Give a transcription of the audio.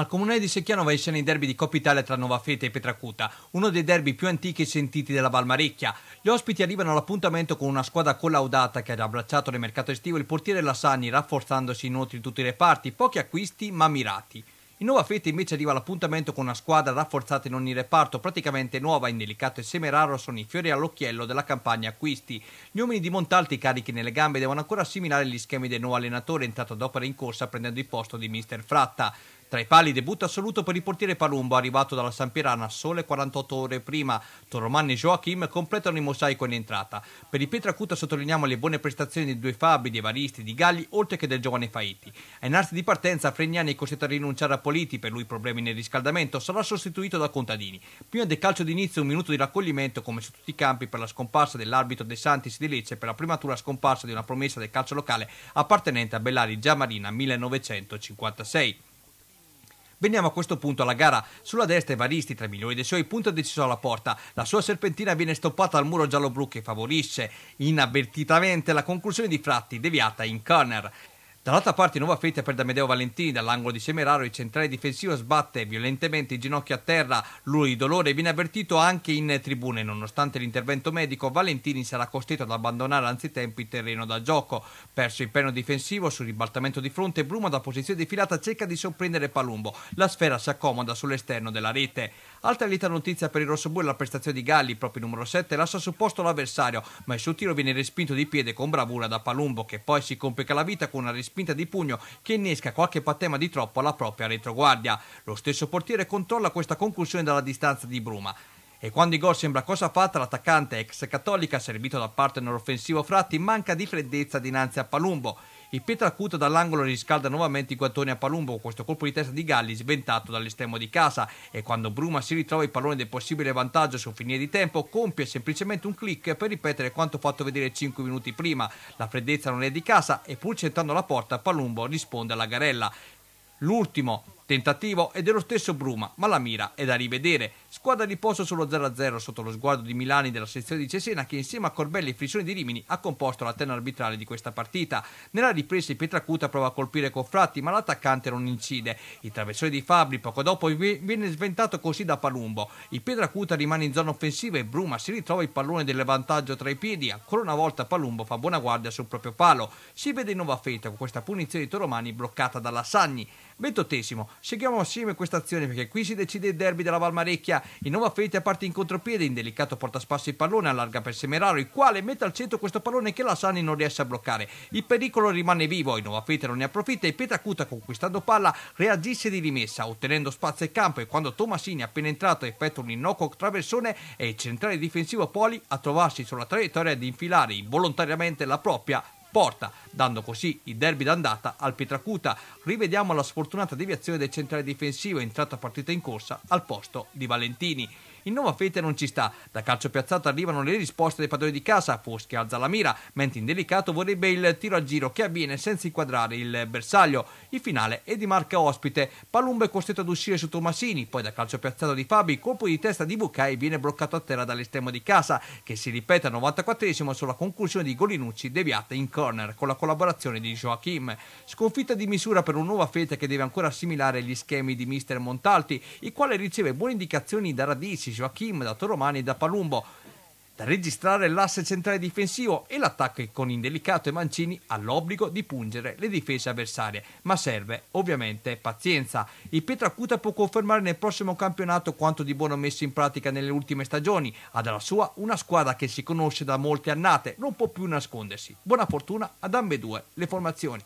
Al comune di Secchiano va in scena i derby di Coppa Italia tra Nova Feta e Petracuta, uno dei derby più antichi e sentiti della Valmarecchia. Gli ospiti arrivano all'appuntamento con una squadra collaudata che ha già abbracciato nel mercato estivo il portiere Lassani, rafforzandosi inoltre in tutti i reparti, pochi acquisti ma mirati. In Nuova Feta invece arriva l'appuntamento con una squadra rafforzata in ogni reparto, praticamente nuova, indelicato e semeraro sono i fiori all'occhiello della campagna acquisti. Gli uomini di Montalti carichi nelle gambe devono ancora assimilare gli schemi del nuovo allenatore entrato ad opera in corsa prendendo il posto di Mister Fratta. Tra i pali debutto assoluto per il portiere Palumbo, arrivato dalla Sampierana sole 48 ore prima. Torroman e Joachim completano il mosaico in entrata. Per il Pietracuta sottolineiamo le buone prestazioni dei due Fabi, di Evaristi, di Galli, oltre che del giovane Faiti. Ai narsi di partenza, Fregnani è costretto a rinunciare a Politi, per lui problemi nel riscaldamento, sarà sostituito da Contadini. Prima del calcio d'inizio, un minuto di raccoglimento, come su tutti i campi, per la scomparsa dell'arbitro De Santis di Lecce, per la prematura scomparsa di una promessa del calcio locale appartenente a Bellari Giamarina 1956. Veniamo a questo punto alla gara. Sulla destra Evaristi, tra i migliori dei suoi, punta deciso alla porta. La sua serpentina viene stoppata al muro giallo-blu che favorisce inavvertitamente la conclusione di Fratti, deviata in corner. Dall'altra parte nuova fetta per Damedeo Valentini dall'angolo di Semeraro, il centrale difensivo sbatte violentemente i ginocchi a terra, lui dolore viene avvertito anche in tribune. Nonostante l'intervento medico, Valentini sarà costretto ad abbandonare anzitempo il terreno da gioco. Perso il piano difensivo sul ribaltamento di fronte, Bruma da posizione defilata cerca di sorprendere Palumbo. La sfera si accomoda sull'esterno della rete. Altra lita notizia per il rossoblu è la prestazione di Galli, proprio numero 7, lascia sul posto l'avversario, ma il suo tiro viene respinto di piede con bravura da Palumbo, che poi si complica la vita con una respinta di pugno che innesca qualche patema di troppo alla propria retroguardia. Lo stesso portiere controlla questa conclusione dalla distanza di Bruma. E quando il gol sembra cosa fatta, l'attaccante ex cattolica, servito da partner offensivo Fratti, manca di freddezza dinanzi a Palumbo. Il Pietracuta dall'angolo riscalda nuovamente i guantoni a Palumbo, con questo colpo di testa di Galli sventato dall'esterno di casa e quando Bruma si ritrova il pallone del possibile vantaggio su finire di tempo, compie semplicemente un click per ripetere quanto fatto vedere 5 minuti prima. La freddezza non è di casa e pur centrando la porta Palumbo risponde alla garella. L'ultimo Tentativo è dello stesso Bruma, ma la mira è da rivedere. Squadra di posto solo 0-0 sotto lo sguardo di Milani della sezione di Cesena che insieme a Corbelli e Frisione di Rimini ha composto la tena arbitrale di questa partita. Nella ripresa Pietracuta prova a colpire Confratti ma l'attaccante non incide. Il traversone di Fabri poco dopo viene sventato così da Palumbo. Il Pietracuta rimane in zona offensiva e Bruma si ritrova il pallone del vantaggio tra i piedi. Ancora una volta Palumbo fa buona guardia sul proprio palo. Si vede in nuova fetta con questa punizione di Toromani bloccata dalla Sagni. Ventottesimo Seguiamo assieme questa azione perché qui si decide il derby della Valmarecchia. Il Nova Fete parte in contropiede, in delicato portaspasso il pallone allarga per Semeraro, il quale mette al centro questo pallone che la Sani non riesce a bloccare. Il pericolo rimane vivo, in nuova Fete non ne approfitta e Petacuta conquistando palla reagisce di rimessa, ottenendo spazio e campo e quando Tomasini appena entrato effettua un innocuo traversone è il centrale difensivo Poli a trovarsi sulla traiettoria di infilare involontariamente la propria porta, dando così il derby d'andata al Pietracuta. Rivediamo la sfortunata deviazione del centrale difensivo entrata partita in corsa al posto di Valentini. In nuova fete non ci sta. Da calcio piazzato arrivano le risposte dei padroni di casa. Foschi alza la mira, mentre Indelicato vorrebbe il tiro a giro che avviene senza inquadrare il bersaglio. Il finale è di marca ospite. Palumba è costretto ad uscire su Tomasini, poi da calcio piazzato di Fabi, colpo di testa di Bucai viene bloccato a terra dall'estremo di casa, che si ripete al 94 sulla conclusione di Golinucci deviata in corner con la collaborazione di Joachim. Sconfitta di misura per un nuova fete che deve ancora assimilare gli schemi di mister Montalti, il quale riceve buone indicazioni da Radici Joachim, da Toromani e da Palumbo. Da registrare l'asse centrale difensivo e l'attacco con Indelicato e Mancini ha l'obbligo di pungere le difese avversarie, ma serve ovviamente pazienza. Il Petracuta può confermare nel prossimo campionato quanto di buono messo in pratica nelle ultime stagioni, ha dalla sua una squadra che si conosce da molte annate, non può più nascondersi. Buona fortuna ad ambedue le formazioni.